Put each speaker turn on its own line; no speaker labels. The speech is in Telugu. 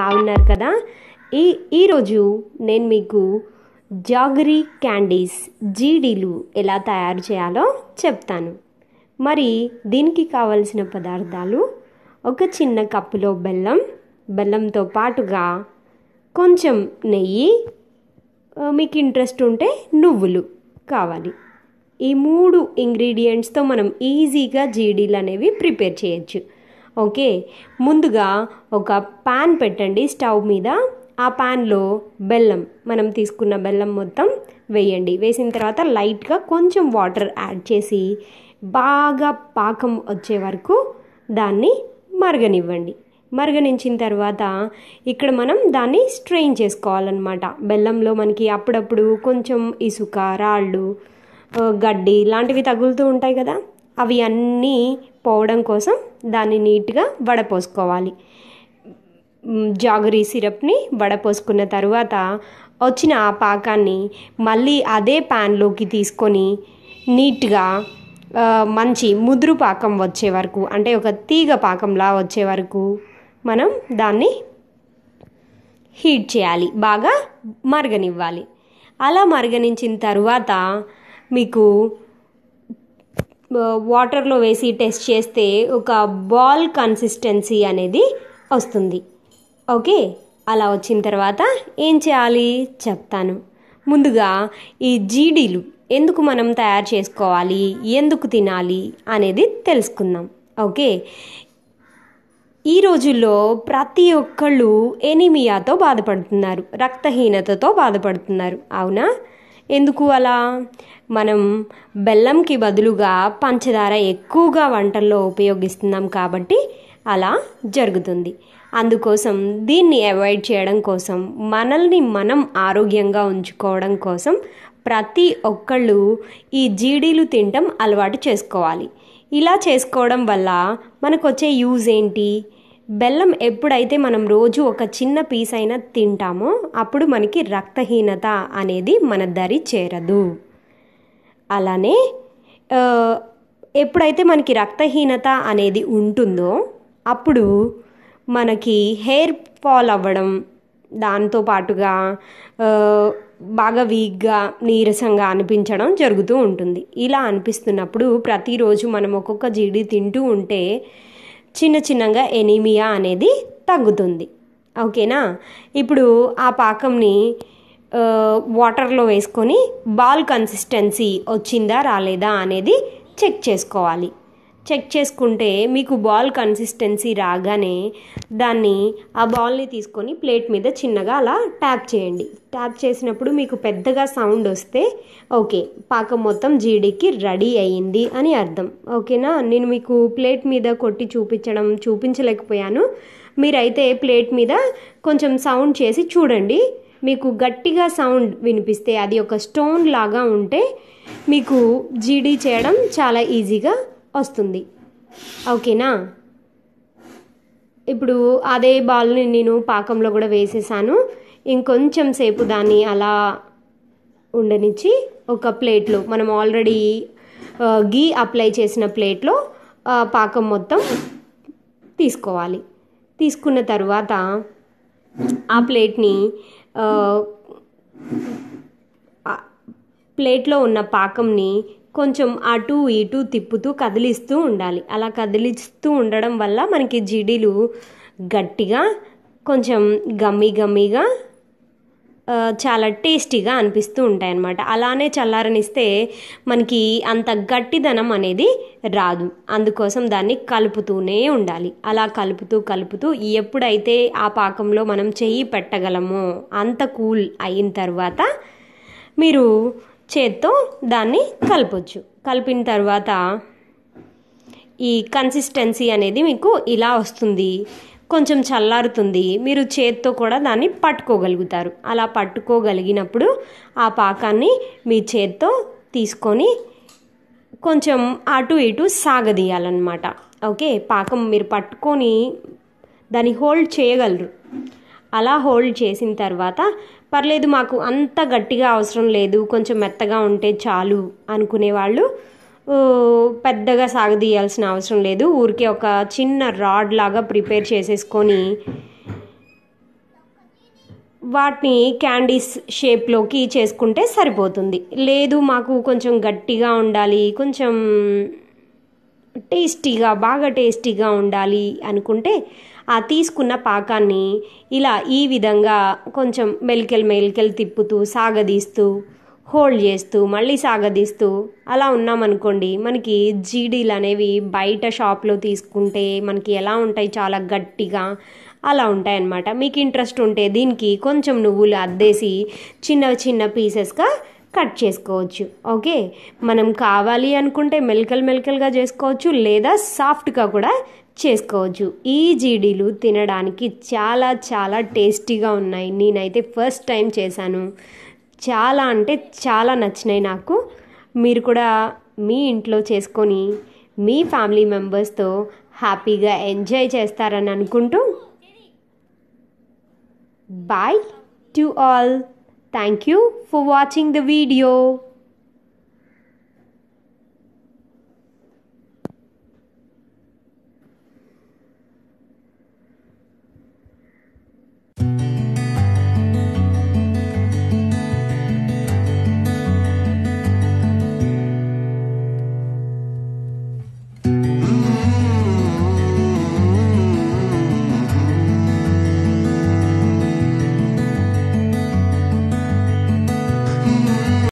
బాగున్నారు కదా ఈ ఈరోజు నేను మీకు జాగరీ క్యాండీస్ జీడీలు ఎలా తయారు చేయాలో చెప్తాను మరి దీనికి కావలసిన పదార్థాలు ఒక చిన్న కప్పులో బెల్లం బెల్లంతో పాటుగా కొంచెం నెయ్యి మీకు ఇంట్రెస్ట్ ఉంటే నువ్వులు కావాలి ఈ మూడు ఇంగ్రీడియంట్స్తో మనం ఈజీగా జీడీలు అనేవి ప్రిపేర్ చేయొచ్చు ఓకే ముందుగా ఒక పాన్ పెట్టండి స్టవ్ మీద ఆ పాన్లో బెల్లం మనం తీసుకున్న బెల్లం మొత్తం వేయండి వేసిన తర్వాత లైట్గా కొంచెం వాటర్ యాడ్ చేసి బాగా పాకం వచ్చే వరకు దాన్ని మరగనివ్వండి మరగనించిన తర్వాత ఇక్కడ మనం దాన్ని స్ట్రెయిన్ చేసుకోవాలన్నమాట బెల్లంలో మనకి అప్పుడప్పుడు కొంచెం ఇసుక రాళ్ళు గడ్డి లాంటివి తగులుతూ ఉంటాయి కదా అవి అన్నీ పోవడం కోసం దాన్ని నీట్గా వడపోసుకోవాలి జాగరీ సిరప్ని వడపోసుకున్న తర్వాత వచ్చిన ఆ పాకాన్ని మళ్ళీ అదే ప్యాన్లోకి తీసుకొని నీట్గా మంచి ముదురు పాకం వచ్చే వరకు అంటే ఒక తీగ పాకంలా వచ్చే వరకు మనం దాన్ని హీట్ చేయాలి బాగా మరగనివ్వాలి అలా మరగనించిన తర్వాత మీకు వాటర్లో వేసి టెస్ట్ చేస్తే ఒక బాల్ కన్సిస్టెన్సీ అనేది వస్తుంది ఓకే అలా వచ్చిన తర్వాత ఏం చేయాలి చెప్తాను ముందుగా ఈ జీడీలు ఎందుకు మనం తయారు చేసుకోవాలి ఎందుకు తినాలి అనేది తెలుసుకుందాం ఓకే ఈ రోజుల్లో ప్రతి ఒక్కళ్ళు ఎనిమియాతో బాధపడుతున్నారు రక్తహీనతతో బాధపడుతున్నారు అవునా ఎందుకు అలా మనం బెల్లంకి బదులుగా పంచదార ఎక్కువగా వంటల్లో ఉపయోగిస్తున్నాం కాబట్టి అలా జరుగుతుంది అందుకోసం దీన్ని అవాయిడ్ చేయడం కోసం మనల్ని మనం ఆరోగ్యంగా ఉంచుకోవడం కోసం ప్రతి ఒక్కళ్ళు ఈ జీడీలు తినటం అలవాటు చేసుకోవాలి ఇలా చేసుకోవడం వల్ల మనకు వచ్చే యూజ్ ఏంటి బెల్లం ఎప్పుడైతే మనం రోజు ఒక చిన్న పీస్ అయినా తింటామో అప్పుడు మనకి రక్తహీనత అనేది మన దరి చేరదు అలానే ఎప్పుడైతే మనకి రక్తహీనత అనేది ఉంటుందో అప్పుడు మనకి హెయిర్ ఫాల్ అవ్వడం దాంతో పాటుగా బాగా వీక్గా నీరసంగా అనిపించడం జరుగుతూ ఉంటుంది ఇలా అనిపిస్తున్నప్పుడు ప్రతిరోజు మనం ఒక్కొక్క జీడి తింటూ ఉంటే చిన్న చిన్నగా ఎనీమియా అనేది తగ్గుతుంది ఓకేనా ఇప్పుడు ఆ పాకంని వాటర్లో వేసుకొని బాల్ కన్సిస్టెన్సీ వచ్చిందా రాలేదా అనేది చెక్ చేసుకోవాలి చెక్ చేసుకుంటే మీకు బాల్ కన్సిస్టెన్సీ రాగానే దాన్ని ఆ బాల్ని తీసుకొని ప్లేట్ మీద చిన్నగా అలా ట్యాప్ చేయండి ట్యాప్ చేసినప్పుడు మీకు పెద్దగా సౌండ్ వస్తే ఓకే పాకం మొత్తం జీడీకి రెడీ అయ్యింది అని అర్థం ఓకేనా నేను మీకు ప్లేట్ మీద కొట్టి చూపించడం చూపించలేకపోయాను మీరైతే ప్లేట్ మీద కొంచెం సౌండ్ చేసి చూడండి మీకు గట్టిగా సౌండ్ వినిపిస్తే అది ఒక స్టోన్ లాగా ఉంటే మీకు జీడీ చేయడం చాలా ఈజీగా వస్తుంది ఓకేనా ఇప్పుడు అదే బాల్ని నేను పాకంలో కూడా వేసేసాను ఇంకొంచెం సేపు దాన్ని అలా ఉండనిచ్చి ఒక ప్లేట్లో మనం ఆల్రెడీ గీ అప్లై చేసిన ప్లేట్లో పాకం మొత్తం తీసుకోవాలి తీసుకున్న తర్వాత ఆ ప్లేట్ని ప్లేట్లో ఉన్న పాకంని కొంచెం అటు ఇటు తిప్పుతూ కదిలిస్తూ ఉండాలి అలా కదిలిస్తూ ఉండడం వల్ల మనకి జిడిలు గట్టిగా కొంచెం గమ్మి గమ్మిగా చాలా టేస్టీగా అనిపిస్తూ ఉంటాయి అన్నమాట అలానే చల్లారనిస్తే మనకి అంత గట్టిదనం అనేది రాదు అందుకోసం దాన్ని కలుపుతూనే ఉండాలి అలా కలుపుతూ కలుపుతూ ఎప్పుడైతే ఆ పాకంలో మనం చెయ్యి పెట్టగలమో అంత కూల్ అయిన తర్వాత మీరు చేత్తో దాన్ని కలపచ్చు కలిపిన తర్వాత ఈ కన్సిస్టెన్సీ అనేది మీకు ఇలా వస్తుంది కొంచెం చల్లారుతుంది మీరు చేత్తో కూడా దాన్ని పట్టుకోగలుగుతారు అలా పట్టుకోగలిగినప్పుడు ఆ పాకాన్ని మీ చేత్తో తీసుకొని కొంచెం అటు ఇటు సాగదీయాలన్నమాట ఓకే పాకం మీరు పట్టుకొని దాన్ని హోల్డ్ చేయగలరు అలా హోల్డ్ చేసిన తర్వాత పర్లేదు మాకు అంత గట్టిగా అవసరం లేదు కొంచెం మెత్తగా ఉంటే చాలు అనుకునేవాళ్ళు పెద్దగా సాగదీయాల్సిన అవసరం లేదు ఊరికే ఒక చిన్న రాడ్ లాగా ప్రిపేర్ చేసేసుకొని వాటిని క్యాండీస్ షేప్లోకి చేసుకుంటే సరిపోతుంది లేదు మాకు కొంచెం గట్టిగా ఉండాలి కొంచెం టేస్టీగా బాగా టేస్టీగా ఉండాలి అనుకుంటే ఆ తీసుకున్న పాకాన్ని ఇలా ఈ విధంగా కొంచెం మెలికలు మెలికలు తిప్పుతూ సాగదీస్తూ హోల్డ్ చేస్తూ మళ్ళీ సాగదీస్తూ అలా ఉన్నామనుకోండి మనకి జీడీలు అనేవి బయట షాప్లో తీసుకుంటే మనకి ఎలా ఉంటాయి చాలా గట్టిగా అలా ఉంటాయి అన్నమాట మీకు ఇంట్రెస్ట్ ఉంటే దీనికి కొంచెం నువ్వులు అద్దేసి చిన్న చిన్న పీసెస్గా కట్ చేసుకోవచ్చు ఓకే మనం కావాలి అనుకుంటే మెలికలు మెలికలుగా చేసుకోవచ్చు లేదా సాఫ్ట్గా కూడా చేసుకోవచ్చు ఈ జీడీలు తినడానికి చాలా చాలా టేస్టీగా ఉన్నాయి నేనైతే ఫస్ట్ టైం చేశాను చాలా అంటే చాలా నచ్చినాయి నాకు మీరు కూడా మీ ఇంట్లో చేసుకొని మీ ఫ్యామిలీ మెంబర్స్తో హ్యాపీగా ఎంజాయ్ చేస్తారని అనుకుంటూ bye to all thank you for watching the video